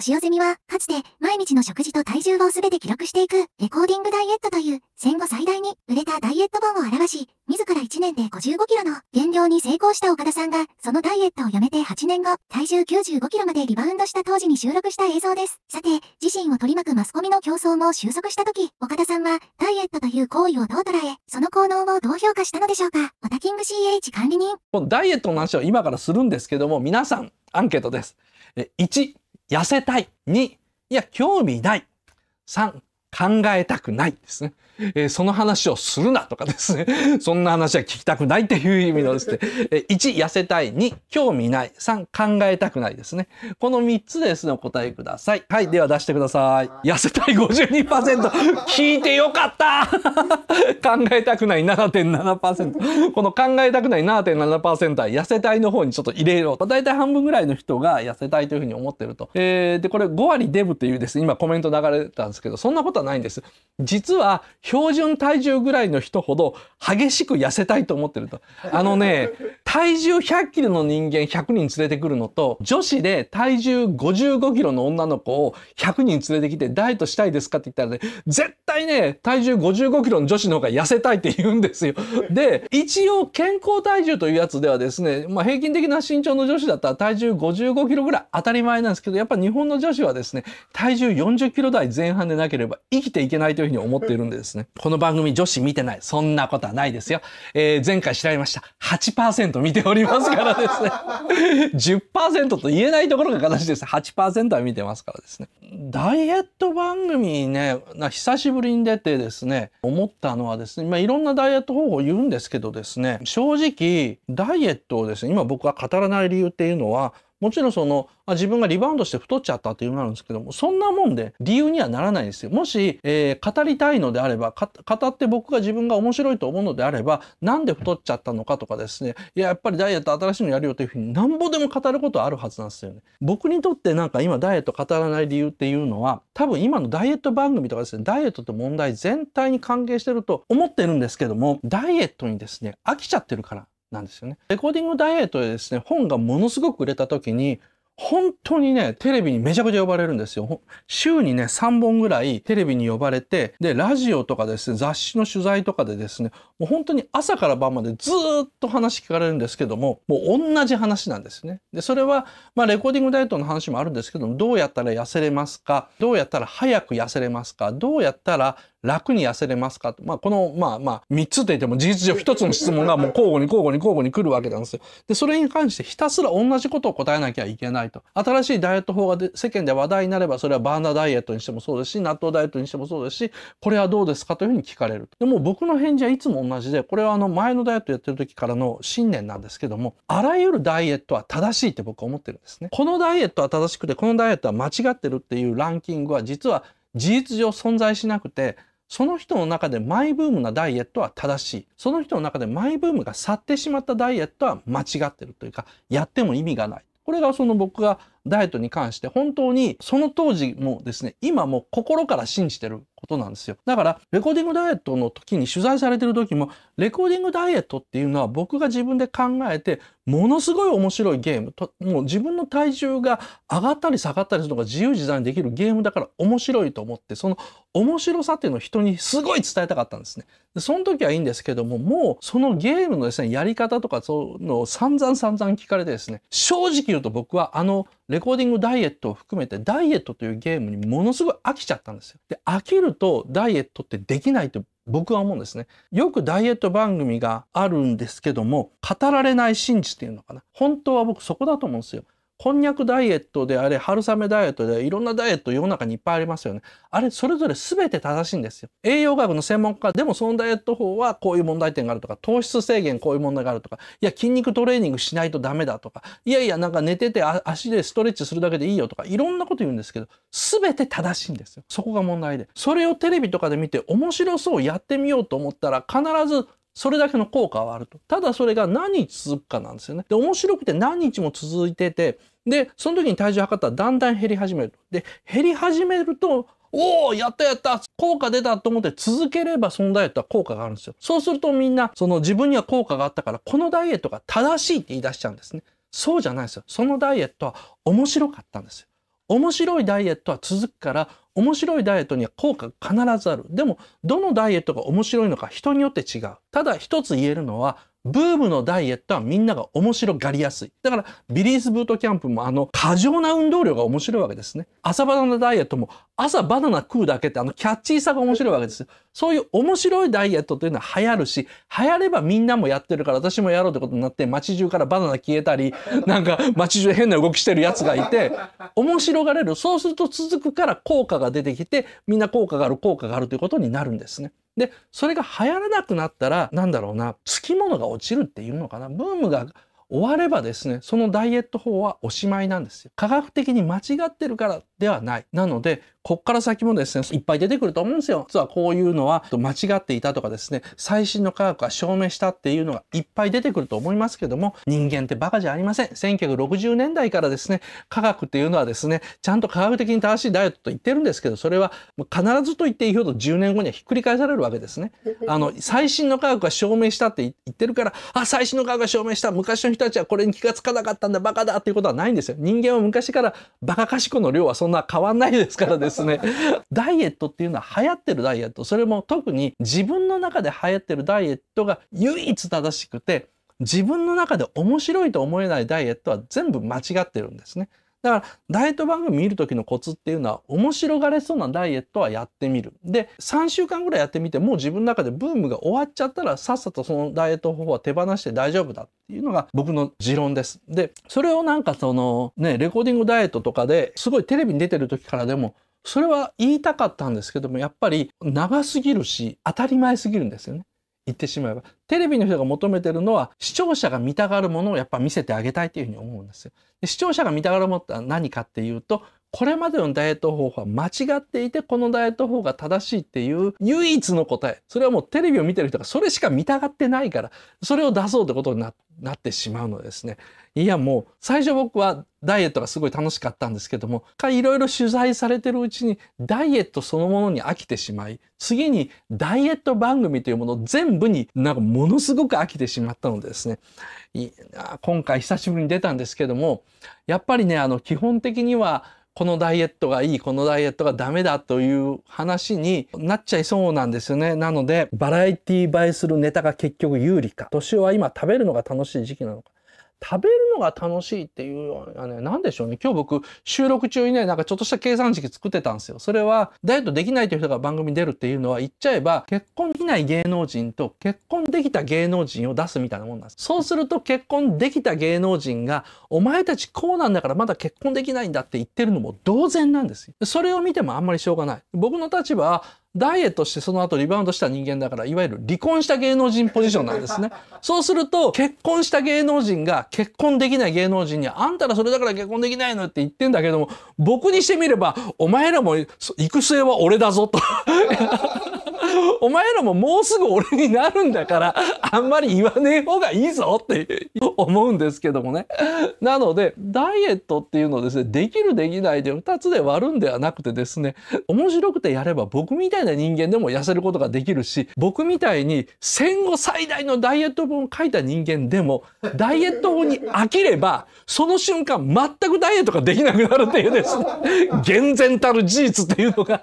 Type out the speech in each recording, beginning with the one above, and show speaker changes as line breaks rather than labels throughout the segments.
しおゼミは、かつて、毎日の食事と体重をすべて記録していく、レコーディングダイエットという、戦後最大に売れたダイエット本を表し、自ら1年で55キロの減量に成功した岡田さんが、そのダイエットをやめて8年後、体重95キロまでリバウンドした当時に収録した映像です。さて、自身を取り巻くマスコミの競争も収束した時、岡田さんは、ダイエットという行為をどう捉え、その効能をどう評価したのでしょうか。オタキング CH 管理人。ダイエットの話を今からするんですけども、皆さん、アンケートです。1、痩せたい。2、いや、興味ない。3、考えたくないですね。えー、その話をするなとかですね。そんな話は聞きたくないっていう意味のですね。え1、痩せたい。2、興味ない。3、考えたくないですね。この3つですね、お答えください。はい、では出してください。痩せたい52%。聞いてよかった 考えたくない7.7%。この考えたくない7.7%は痩せたいの方にちょっと入れろ。大体半分ぐらいの人が痩せたいというふうに思ってると。えー、で、これ5割デブっていうですね、今コメント流れたんですけど、そんなことことはないんです。実は標準体重ぐらいの人ほど激しく痩せたいと思ってると。あのね、体重100キロの人間100人連れてくるのと、女子で体重55キロの女の子を100人連れてきてダイエットしたいですかって言ったらね、絶対ね、体重55キロの女子の方が痩せたいって言うんですよ。で、一応健康体重というやつではですね、まあ平均的な身長の女子だったら体重55キロぐらい当たり前なんですけど、やっぱ日本の女子はですね、体重40キロ台前半でなければ生きていけないというふうに思っているんでですね、この番組女子見てない。そんなことはないですよ。えー、前回調べました。8%見ておりますからですね10% と言えないところが形です8%は見てますからですねダイエット番組にね久しぶりに出てですね思ったのはですね、まあ、いろんなダイエット方法を言うんですけどですね正直ダイエットをですね今僕は語らない理由っていうのはもちろんそのあ自分がリバウンドして太っちゃったっていうのがあるんですけどもそんなもんで理由にはならないんですよ。もし、えー、語りたいのであれば語って僕が自分が面白いと思うのであればなんで太っちゃったのかとかですねいややっぱりダイエット新しいのやるよというふうになんぼでも語ることはあるはずなんですよね。僕にとってなんか今ダイエット語らない理由っていうのは多分今のダイエット番組とかですねダイエットって問題全体に関係してると思ってるんですけどもダイエットにですね飽きちゃってるからなんですよね。レコーディングダイエットでですね、本がものすごく売れた時に、本当にね、テレビにめちゃくちゃ呼ばれるんですよ。週にね、3本ぐらいテレビに呼ばれて、で、ラジオとかですね、雑誌の取材とかでですね、もう本当に朝から晩までずっと話聞かれるんですけども、もう同じ話なんですね。で、それは、まあ、レコーディングダイエットの話もあるんですけども、どうやったら痩せれますかどうやったら早く痩せれますかどうやったら楽に痩せれますかと。まあ、この、まあまあ、3つと言っても事実上1つの質問がもう 交互に交互に交互に来るわけなんですよ。で、それに関してひたすら同じことを答えなきゃいけないと。新しいダイエット法がで世間で話題になれば、それはバーナーダイエットにしてもそうですし、納豆ダイエットにしてもそうですし、これはどうですかというふうに聞かれる。でも僕の返事はいつも同じで、これはあの、前のダイエットやってる時からの信念なんですけども、あらゆるダイエットは正しいって僕は思ってるんですね。このダイエットは正しくて、このダイエットは間違ってるっていうランキングは実は事実上存在しなくてその人の中でマイブームなダイエットは正しい。その人の中でマイブームが去ってしまったダイエットは間違ってるというか、やっても意味がない。これがその僕がダイエットに関して本当にその当時もですね、今も心から信じてることなんですよ。だから、レコーディングダイエットの時に取材されてる時も、レコーディングダイエットっていうのは僕が自分で考えて、ものすごい面白いゲームと、もう自分の体重が上がったり下がったりするのが自由自在にできるゲームだから面白いと思って、その面白さっていうのを人にすごい伝えたかったんですね。でその時はいいんですけども、もうそのゲームのですね、やり方とかそのを散々散々聞かれてですね、正直言うと僕はあのレコーディングダイエットを含めて、ダイエットというゲームにものすごい飽きちゃったんですよ。で、飽きるとダイエットってできないと僕は思うんですね。よくダイエット番組があるんですけども、語られない真実っていうのかな。本当は僕そこだと思うんですよ。こんにゃくダイエットであれ、春雨ダイエットでいろんなダイエット世の中にいっぱいありますよね。あれ、それぞれ全て正しいんですよ。栄養学の専門家でもそのダイエット法はこういう問題点があるとか、糖質制限こういう問題があるとか、いや、筋肉トレーニングしないとダメだとか、いやいや、なんか寝てて足でストレッチするだけでいいよとか、いろんなこと言うんですけど、全て正しいんですよ。そこが問題で。それをテレビとかで見て面白そうやってみようと思ったら、必ずそれだけの効果はあると。ただそれが何日続くかなんですよね。で、面白くて何日も続いてて、で、その時に体重測ったらだんだん減り始める。で、減り始めると、おおやったやった効果出たと思って続ければそのダイエットは効果があるんですよ。そうするとみんな、その自分には効果があったから、このダイエットが正しいって言い出しちゃうんですね。そうじゃないですよ。そのダイエットは面白かったんですよ。面白いダイエットは続くから、面白いダイエットには効果が必ずある。でも、どのダイエットが面白いのか人によって違う。ただ一つ言えるのは、ブームのダイエットはみんなが面白がりやすい。だからビリースブートキャンプもあの過剰な運動量が面白いわけですね。朝バナナダイエットも朝バナナ食うだけってあのキャッチーさが面白いわけですそういう面白いダイエットというのは流行るし、流行ればみんなもやってるから私もやろうってことになって街中からバナナ消えたり、なんか街中変な動きしてるやつがいて、面白がれる。そうすると続くから効果が出てきて、みんな効果がある効果があるということになるんですね。で、それが流行らなくなったら、なんだろうな、つきものが落ちるっていうのかな。ブームが終わればですね、そのダイエット法はおしまいなんですよ。科学的に間違ってるからではない。なので、こっから先もですね、いっぱい出てくると思うんですよ。実はこういうのは間違っていたとかですね、最新の科学が証明したっていうのがいっぱい出てくると思いますけども、人間ってバカじゃありません。1960年代からですね、科学っていうのはですね、ちゃんと科学的に正しいダイエットと言ってるんですけど、それは必ずと言っていいほど10年後にはひっくり返されるわけですね。あの、最新の科学が証明したって言ってるから、あ、最新の科学が証明した。昔の人たちはこれに気がつかなかったんだ、バカだっていうことはないんですよ。人間は昔からバカ賢の量はそんな変わんないですからですね。ダイエットっていうのは流行ってるダイエット。それも特に自分の中で流行ってるダイエットが唯一正しくて、自分の中で面白いと思えないダイエットは全部間違ってるんですね。だからダイエット番組見るときのコツっていうのは面白がれそうなダイエットはやってみる。で3週間ぐらいやってみてもう自分の中でブームが終わっちゃったらさっさとそのダイエット方法は手放して大丈夫だっていうのが僕の持論です。でそれをなんかそのねレコーディングダイエットとかですごいテレビに出てる時からでもそれは言いたかったんですけどもやっぱり長すぎるし当たり前すぎるんですよね。言ってしまえばテレビの人が求めてるのは視聴者が見たがるものをやっぱ見せてあげたいというふうに思うんですよ。で視聴者が見たがるものって何かっていうとこれまでのダイエット方法は間違っていて、このダイエット方法が正しいっていう唯一の答え。それはもうテレビを見てる人がそれしか見たがってないから、それを出そうってことになってしまうのですね。いやもう、最初僕はダイエットがすごい楽しかったんですけども、いろいろ取材されてるうちに、ダイエットそのものに飽きてしまい、次にダイエット番組というもの全部になんかものすごく飽きてしまったのでですね。今回久しぶりに出たんですけども、やっぱりね、あの、基本的には、このダイエットがいいこのダイエットがダメだという話になっちゃいそうなんですよねなのでバラエティ映えするネタが結局有利か年は今食べるのが楽しい時期なのか食べるのが楽しいっていうようなね、なんでしょうね。今日僕、収録中にね、なんかちょっとした計算式作ってたんですよ。それは、ダイエットできないという人が番組に出るっていうのは、言っちゃえば、結婚できない芸能人と結婚できた芸能人を出すみたいなもんなんです。そうすると、結婚できた芸能人が、お前たちこうなんだからまだ結婚できないんだって言ってるのも同然なんですよ。それを見てもあんまりしょうがない。僕の立場は、ダイエットしてその後リバウンドした人間だからいわゆる離婚した芸能人ポジションなんですね。そうすると結婚した芸能人が結婚できない芸能人にあんたらそれだから結婚できないのって言ってんだけども僕にしてみればお前らも行く末は俺だぞと お前らももうすぐ俺になるんだから、あんまり言わねえ方がいいぞって思うんですけどもね。なので、ダイエットっていうのをですね、できるできないで2つで割るんではなくてですね、面白くてやれば僕みたいな人間でも痩せることができるし、僕みたいに戦後最大のダイエット本を書いた人間でも、ダイエット本に飽きれば、その瞬間全くダイエットができなくなるっていうですね、厳然たる事実っていうのが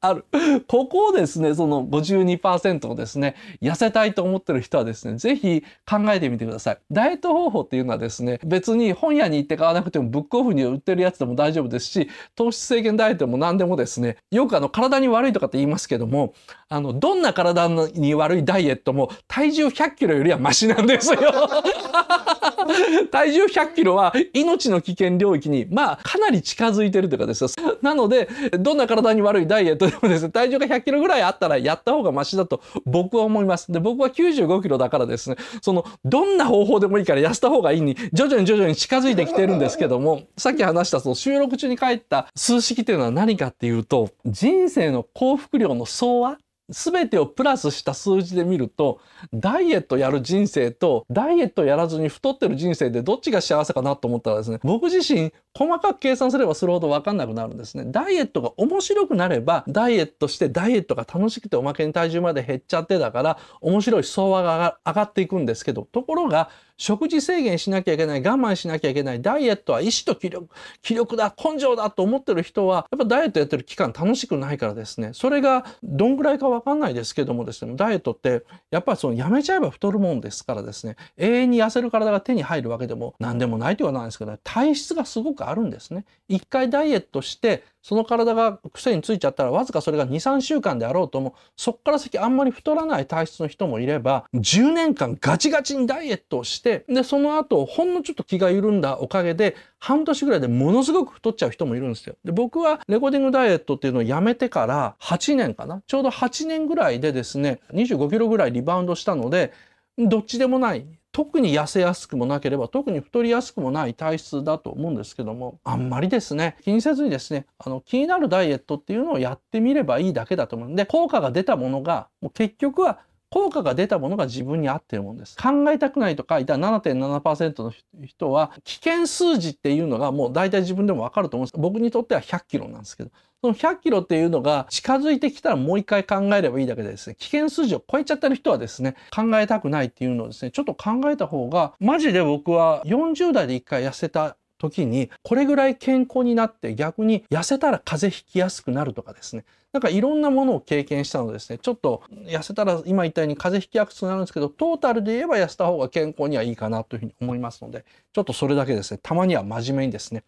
ある。ここをですね、その52%をですね、痩せたいと思ってる人はですね、ぜひ考えてみてください。ダイエット方法っていうのはですね、別に本屋に行って買わなくてもブックオフに売ってるやつでも大丈夫ですし、糖質制限ダイエットも何でもですね、よくあの体に悪いとかって言いますけども、あの、どんな体に悪いダイエットも体重100キロよりはマシなんですよ。体重100キロは命の危険領域に、まあ、かなり近づいてるというかですよ。なので、どんな体に悪いダイエットでもですね、体重が100キロぐらいあったらやった方がマシだと僕は思います。で、僕は95キロだからですね、その、どんな方法でもいいから痩せた方がいいに、徐々に徐々に近づいてきてるんですけども、さっき話したその収録中に書いた数式っていうのは何かっていうと、人生の幸福量の総和全てをプラスした数字で見るとダイエットやる人生とダイエットやらずに太ってる人生でどっちが幸せかなと思ったらですね僕自身細かく計算すればするほど分かんなくなるんですねダイエットが面白くなればダイエットしてダイエットが楽しくておまけに体重まで減っちゃってだから面白い相場が上がっていくんですけどところが食事制限しなきゃいけない我慢しなきゃいけないダイエットは意志と気力気力だ根性だと思ってる人はやっぱダイエットやってる期間楽しくないからですねそれがどんぐらいかわかんないですけどもですね、ダイエットってやっぱりそのやめちゃえば太るもんですからですね、永遠に痩せる体が手に入るわけでも何でもないとはないんですけど、ね、体質がすごくあるんですね。一回ダイエットして、その体が癖についちゃったらわずかそれが2、3週間であろうとも、そっから先あんまり太らない体質の人もいれば、10年間ガチガチにダイエットをして、で、その後、ほんのちょっと気が緩んだおかげで、半年ぐらいでものすごく太っちゃう人もいるんですよ。で、僕はレコーディングダイエットっていうのをやめてから8年かな。ちょうど8年ぐらいでですね、25キロぐらいリバウンドしたので、どっちでもない。特に痩せやすくもなければ特に太りやすくもない体質だと思うんですけどもあんまりですね気にせずにですねあの気になるダイエットっていうのをやってみればいいだけだと思うんで効果が出たものがもう結局は効果が出たものが自分に合ってるものです。考えたくないとかいた7.7%の人は危険数字っていうのがもう大体自分でもわかると思うんです僕にとっては100キロなんですけどその100キロっていうのが近づいてきたらもう一回考えればいいだけでですね危険数字を超えちゃってる人はですね考えたくないっていうのをですねちょっと考えた方がマジで僕は40代で一回痩せた時にこれぐらい健康になって逆に痩せたら風邪ひきやすくなるとかですねなんかいろんなものを経験したのですねちょっと痩せたら今言ったように風邪ひきやすくなるんですけどトータルで言えば痩せた方が健康にはいいかなというふうに思いますのでちょっとそれだけですねたまには真面目にですね、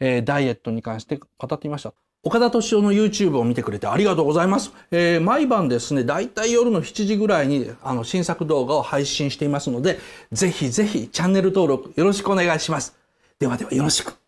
えー、ダイエットに関して語ってみました。岡田敏夫の YouTube を見てくれてありがとうございます。えー、毎晩ですね、だいたい夜の7時ぐらいにあの新作動画を配信していますので、ぜひぜひチャンネル登録よろしくお願いします。ではではよろしく。